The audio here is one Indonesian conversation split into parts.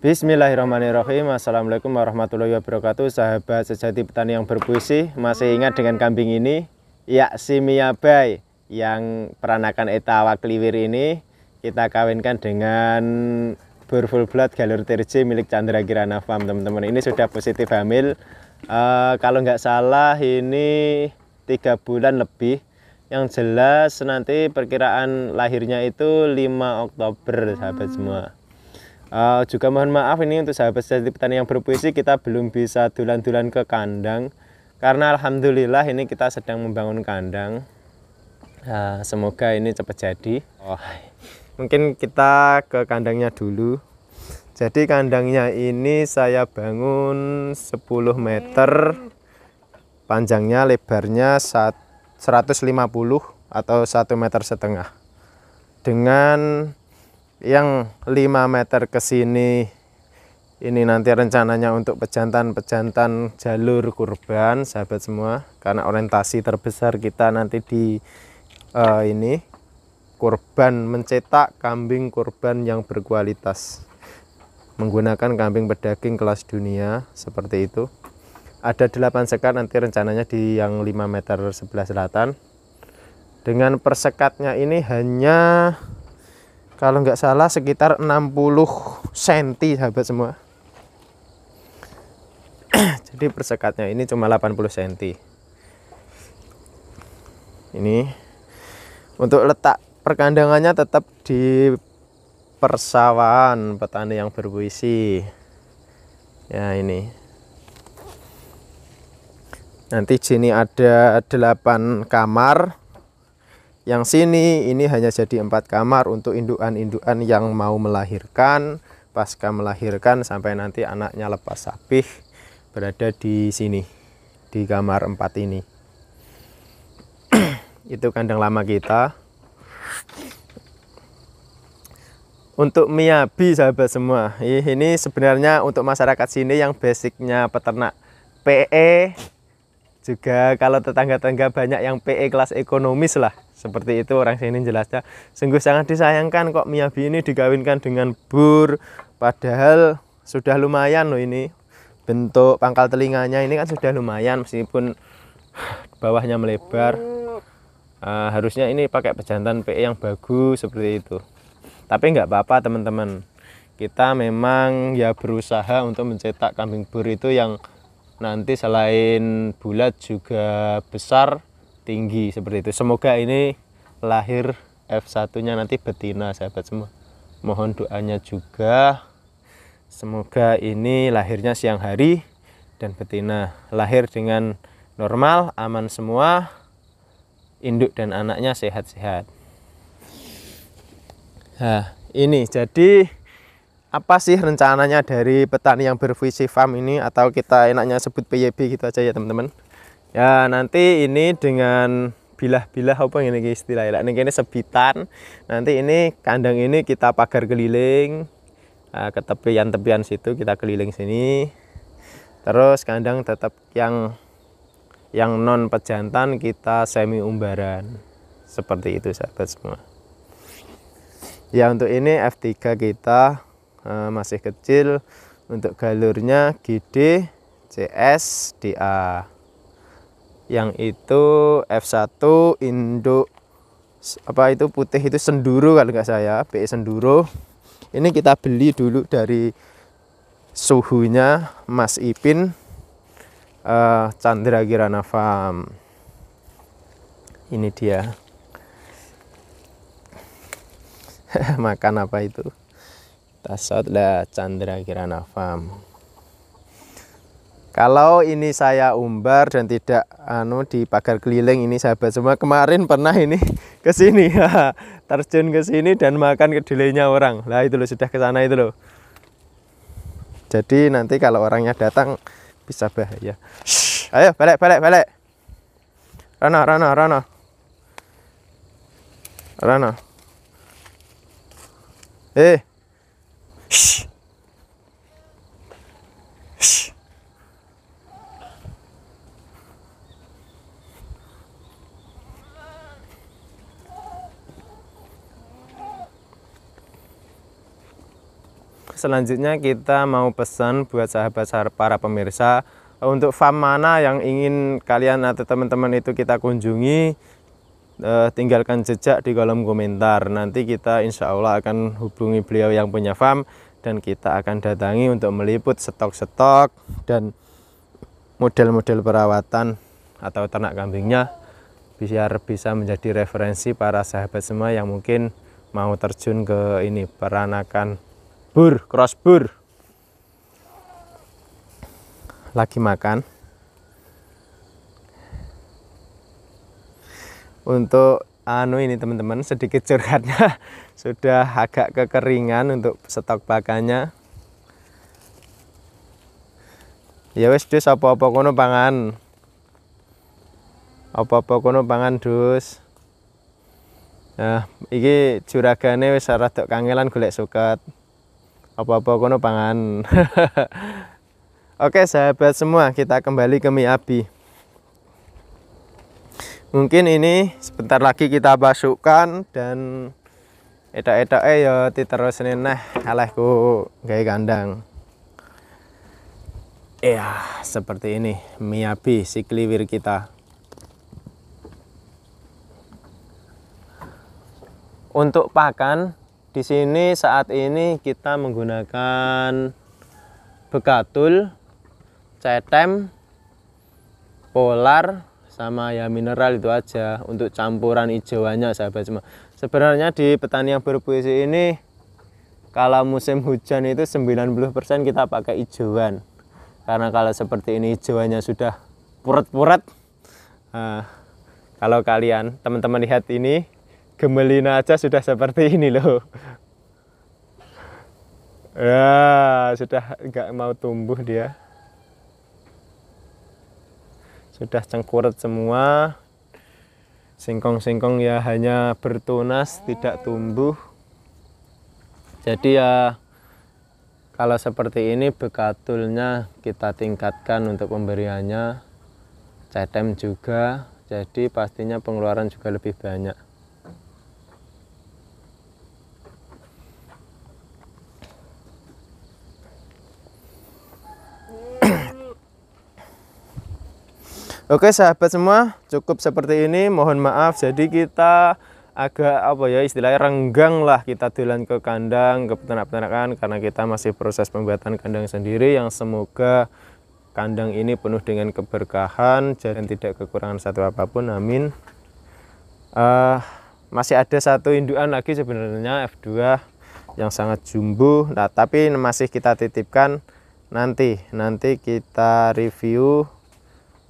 Bismillahirrahmanirrahim Assalamualaikum warahmatullahi wabarakatuh Sahabat sejati petani yang berpuisi Masih ingat dengan kambing ini Ya si Miyabai Yang peranakan etawa kliwir ini Kita kawinkan dengan Burful blood galur terje milik Chandra Kirana Farm teman-teman Ini sudah positif hamil uh, Kalau nggak salah ini tiga bulan lebih Yang jelas nanti perkiraan lahirnya itu 5 Oktober sahabat semua Uh, juga mohon maaf ini untuk sahabat sejati petani yang berpuisi kita belum bisa dulan-dulan ke kandang karena alhamdulillah ini kita sedang membangun kandang. Uh, semoga ini cepat jadi. Oh, mungkin kita ke kandangnya dulu. Jadi kandangnya ini saya bangun 10 meter panjangnya lebarnya 150 atau 1 meter setengah dengan yang 5 meter ke sini ini nanti rencananya untuk pejantan-pejantan jalur kurban sahabat semua karena orientasi terbesar kita nanti di uh, ini kurban mencetak kambing kurban yang berkualitas menggunakan kambing pedaging kelas dunia seperti itu ada 8 sekat nanti rencananya di yang 5 meter sebelah selatan dengan persekatnya ini hanya kalau nggak salah sekitar 60 cm sahabat semua jadi persekatnya ini cuma 80 cm ini untuk letak perkandangannya tetap di persawahan petani yang berpuisi ya ini nanti sini ada 8 kamar yang sini ini hanya jadi empat kamar untuk indukan-indukan yang mau melahirkan pasca melahirkan sampai nanti anaknya lepas sapih berada di sini di kamar empat ini itu kandang lama kita untuk miyabi sahabat semua ini sebenarnya untuk masyarakat sini yang basicnya peternak PE juga kalau tetangga-tetangga banyak yang PE kelas ekonomis lah seperti itu orang sini jelasnya sungguh sangat disayangkan kok Miyabi ini digawinkan dengan bur padahal sudah lumayan loh ini bentuk pangkal telinganya ini kan sudah lumayan meskipun bawahnya melebar uh, harusnya ini pakai pejantan PE yang bagus seperti itu tapi nggak apa-apa teman-teman kita memang ya berusaha untuk mencetak kambing bur itu yang nanti selain bulat juga besar tinggi seperti itu semoga ini lahir F1 nya nanti betina sahabat semua mohon doanya juga semoga ini lahirnya siang hari dan betina lahir dengan normal aman semua induk dan anaknya sehat-sehat nah ini jadi apa sih rencananya dari petani yang bervisi farm ini atau kita enaknya sebut PYB gitu aja ya teman-teman ya nanti ini dengan bilah-bilah apa ini istilahnya ini ini sebitan nanti ini kandang ini kita pagar keliling ah, ke tepian-tepian situ kita keliling sini terus kandang tetap yang yang non pejantan kita semi umbaran seperti itu sahabat semua ya untuk ini F3 kita Eh, masih kecil untuk galurnya GD CS DA yang itu F1 induk apa itu putih itu senduro kalau nggak saya PE senduro ini kita beli dulu dari suhunya Mas Ipin uh, Chandra Kirana Farm ini dia makan apa itu Tasod la Chandra Kirana Farm. Kalau ini saya umbar dan tidak anu di pagar keliling ini sahabat semua kemarin pernah ini ke sini terjun ke sini dan makan kedelainya orang. Lah itu loh sudah ke sana itu loh. Jadi nanti kalau orangnya datang bisa bahaya. Shhh, ayo balik balik balik. Rana Rana Rana. Rana. Eh, Selanjutnya kita mau pesan buat sahabat para pemirsa untuk farm mana yang ingin kalian atau teman-teman itu kita kunjungi Eh, tinggalkan jejak di kolom komentar. Nanti kita insya Allah akan hubungi beliau yang punya farm dan kita akan datangi untuk meliput stok-stok dan model-model perawatan atau ternak kambingnya biar bisa menjadi referensi para sahabat semua yang mungkin mau terjun ke ini peranakan bur cross bur lagi makan untuk anu ini teman-teman sedikit curhatnya sudah agak kekeringan untuk stok pakannya ya wis dus apa-apa kono pangan apa-apa kono pangan dus nah ini juragane wis rada kangelan golek suket apa-apa kono pangan oke sahabat semua kita kembali ke mie Abi mungkin ini sebentar lagi kita masukkan dan edak-edak eh ya terus nah alehku gaya kandang ya seperti ini miabi si kliwir kita untuk pakan di sini saat ini kita menggunakan bekatul cetem polar sama ya mineral itu aja untuk campuran hijauannya sahabat semua sebenarnya di petani yang berpuisi ini kalau musim hujan itu 90% kita pakai hijauan karena kalau seperti ini hijauannya sudah purat-purat nah, eh, kalau kalian teman-teman lihat ini gemelina aja sudah seperti ini loh ya sudah nggak mau tumbuh dia sudah cengkuret semua singkong-singkong ya hanya bertunas tidak tumbuh jadi ya kalau seperti ini bekatulnya kita tingkatkan untuk pemberiannya cetem juga jadi pastinya pengeluaran juga lebih banyak Oke sahabat semua cukup seperti ini mohon maaf jadi kita agak apa ya istilahnya renggang lah kita jalan ke kandang ke peternak-peternakan karena kita masih proses pembuatan kandang sendiri yang semoga kandang ini penuh dengan keberkahan dan tidak kekurangan satu apapun amin uh, masih ada satu induan lagi sebenarnya F2 yang sangat jumbo nah tapi masih kita titipkan nanti nanti kita review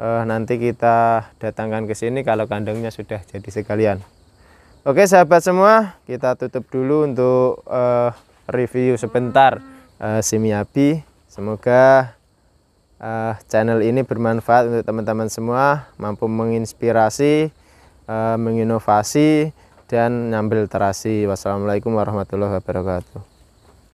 eh, nanti kita datangkan ke sini kalau kandangnya sudah jadi sekalian. Oke sahabat semua, kita tutup dulu untuk uh, review sebentar eh, simiabi. Semoga uh, channel ini bermanfaat untuk teman-teman semua, mampu menginspirasi, uh, menginovasi dan nyambil terasi. Wassalamualaikum warahmatullahi wabarakatuh.